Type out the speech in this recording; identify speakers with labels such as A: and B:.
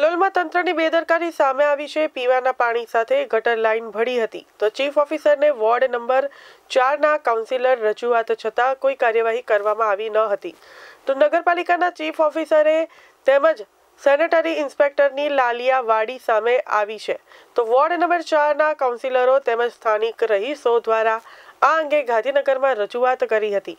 A: ગલોલમા તંત્રની બેદરકારી સામે આવી છે પીવાના પાણી સાથે ગટર લાઇન ભડી હતી તો ચીફ ઓફિસરને વોર્ડ નંબર 4 ના કાઉન્સિલર રજુઆત છતાં કોઈ કાર્યવાહી કરવામાં આવી ન હતી તો નગરપાલિકાના ચીફ ઓફિસરે તેમજ સેनेटरी ઇન્સ્પેક્ટરની લાલિયા વાડી સામે આવી છે તો વોર્ડ નંબર 4 ના કાઉન્સિલરો તેમજ સ્થાનિક રહીશો દ્વારા આ અંગે ગાધી નગરમાં રજુઆત કરી હતી